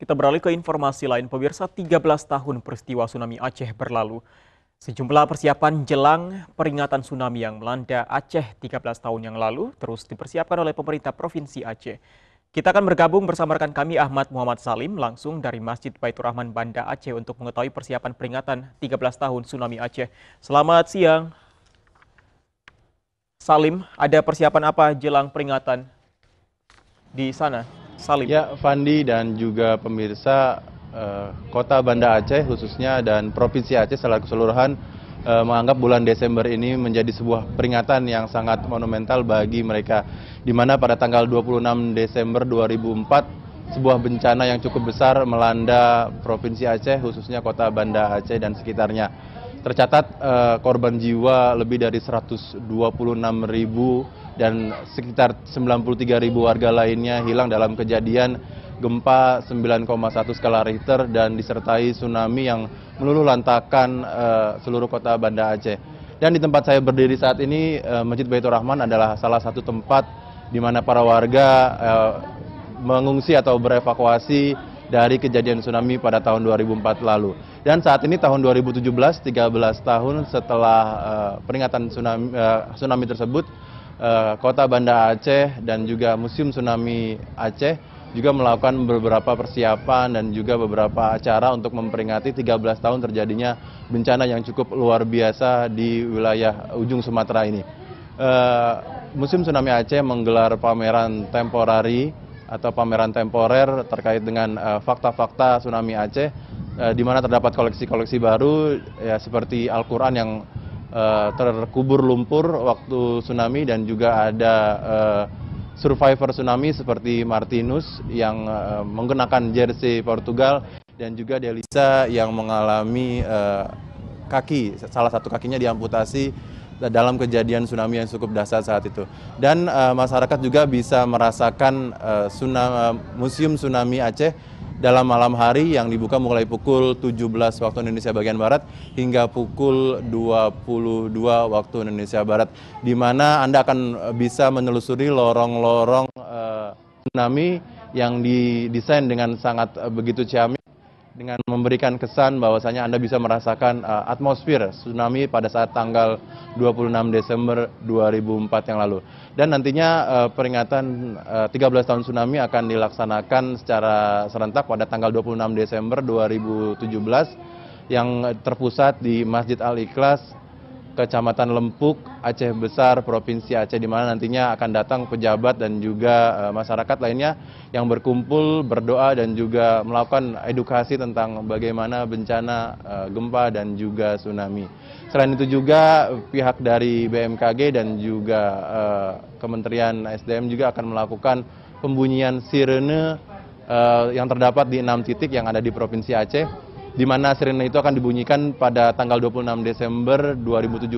Kita beralih ke informasi lain, pemirsa 13 tahun peristiwa tsunami Aceh berlalu. Sejumlah persiapan jelang peringatan tsunami yang melanda Aceh 13 tahun yang lalu terus dipersiapkan oleh pemerintah Provinsi Aceh. Kita akan bergabung bersama rekan kami Ahmad Muhammad Salim langsung dari Masjid Baitur Rahman Banda Aceh untuk mengetahui persiapan peringatan 13 tahun tsunami Aceh. Selamat siang. Salim, ada persiapan apa jelang peringatan di sana? Salim. Ya, Fandi dan juga pemirsa eh, Kota Banda Aceh khususnya dan Provinsi Aceh secara keseluruhan eh, menganggap bulan Desember ini menjadi sebuah peringatan yang sangat monumental bagi mereka di mana pada tanggal 26 Desember 2004 sebuah bencana yang cukup besar melanda Provinsi Aceh khususnya Kota Banda Aceh dan sekitarnya. Tercatat uh, korban jiwa lebih dari 126 ribu dan sekitar 93 ribu warga lainnya hilang dalam kejadian gempa 9,1 skala Richter dan disertai tsunami yang meluluh lantakan uh, seluruh kota Banda Aceh. Dan di tempat saya berdiri saat ini, uh, Masjid Baitur Rahman adalah salah satu tempat di mana para warga uh, mengungsi atau berevakuasi dari kejadian tsunami pada tahun 2004 lalu. Dan saat ini tahun 2017, 13 tahun setelah uh, peringatan tsunami, uh, tsunami tersebut, uh, Kota Banda Aceh dan juga Museum Tsunami Aceh juga melakukan beberapa persiapan dan juga beberapa acara untuk memperingati 13 tahun terjadinya bencana yang cukup luar biasa di wilayah ujung Sumatera ini. Uh, Museum Tsunami Aceh menggelar pameran temporari atau pameran temporer terkait dengan eh, fakta-fakta uh, tsunami Aceh uh, di mana terdapat koleksi-koleksi baru ya seperti Al-Qur'an yang uh, terkubur lumpur waktu tsunami dan juga ada uh, survivor tsunami seperti Martinus yang uh, menggunakan jersey Portugal dan juga Delisa yang mengalami uh, kaki salah satu kakinya diamputasi dalam kejadian tsunami yang cukup dahsyat saat itu. Dan uh, masyarakat juga bisa merasakan uh, eh, tsunami, eh, Museum Tsunami Aceh dalam malam hari yang dibuka mulai pukul 17 waktu Indonesia bagian Barat hingga pukul 22 waktu Indonesia Barat di mana Anda akan bisa menelusuri lorong-lorong uh, tsunami yang didesain dengan sangat begitu ciamik dengan memberikan kesan bahwasanya Anda bisa merasakan uh, atmosfer tsunami pada saat tanggal 26 Desember 2004 yang lalu. Dan nantinya uh, peringatan uh, 13 tahun tsunami akan dilaksanakan secara serentak pada tanggal 26 Desember 2017 yang terpusat di Masjid Al-Ikhlas Kecamatan Lempuk, Aceh Besar, Provinsi Aceh, di mana nantinya akan datang pejabat dan juga eh, masyarakat lainnya yang berkumpul, berdoa, dan juga melakukan edukasi tentang bagaimana bencana eh, gempa dan juga tsunami. Selain itu juga pihak dari BMKG dan juga eh, Kementerian SDM juga akan melakukan pembunyian sirene yang terdapat di enam titik yang ada di Provinsi Aceh di mana sirine itu akan dibunyikan pada tanggal 26 Desember 2017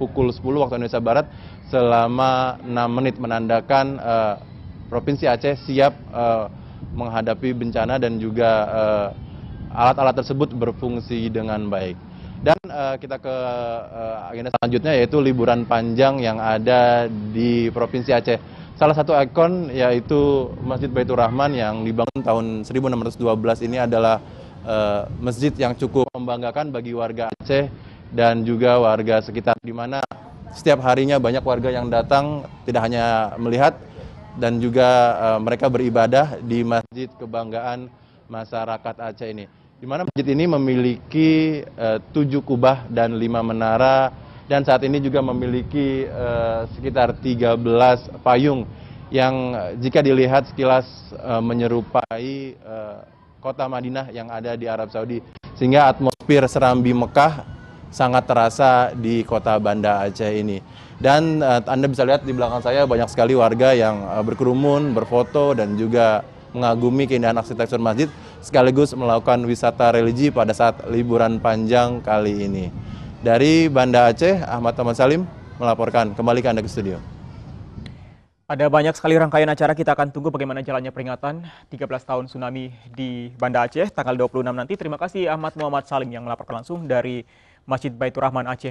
pukul 10 waktu Indonesia Barat selama 6 menit menandakan uh, Provinsi Aceh siap uh, menghadapi bencana dan juga eh, alat-alat uh, tersebut berfungsi dengan baik. Dan uh, kita ke uh, agenda selanjutnya yaitu liburan panjang yang ada di Provinsi Aceh. Salah satu ikon yaitu Masjid Baitur Rahman yang dibangun tahun 1612 ini adalah Eh, masjid yang cukup membanggakan bagi warga Aceh dan juga warga sekitar di mana setiap harinya banyak warga yang datang tidak hanya melihat dan juga uh, mereka beribadah di masjid kebanggaan masyarakat Aceh ini. Di mana masjid ini memiliki uh, tujuh kubah dan lima menara dan saat ini juga memiliki uh, sekitar 13 payung yang jika dilihat sekilas uh, menyerupai uh, kota Madinah yang ada di Arab Saudi. Sehingga atmosfer serambi Mekah sangat terasa di kota Banda Aceh ini. Dan uh, Anda bisa lihat di belakang saya banyak sekali warga yang uh, berkerumun, berfoto, dan juga mengagumi keindahan arsitektur masjid sekaligus melakukan wisata religi pada saat liburan panjang kali ini. Dari Banda Aceh, Ahmad Taman Salim melaporkan. Kembali ke Anda ke studio. Ada banyak sekali rangkaian acara kita akan tunggu bagaimana jalannya peringatan 13 tahun tsunami di Banda Aceh tanggal 26 nanti. Terima kasih Ahmad Muhammad Salim yang melaporkan langsung dari Masjid Baitur Rahman Aceh.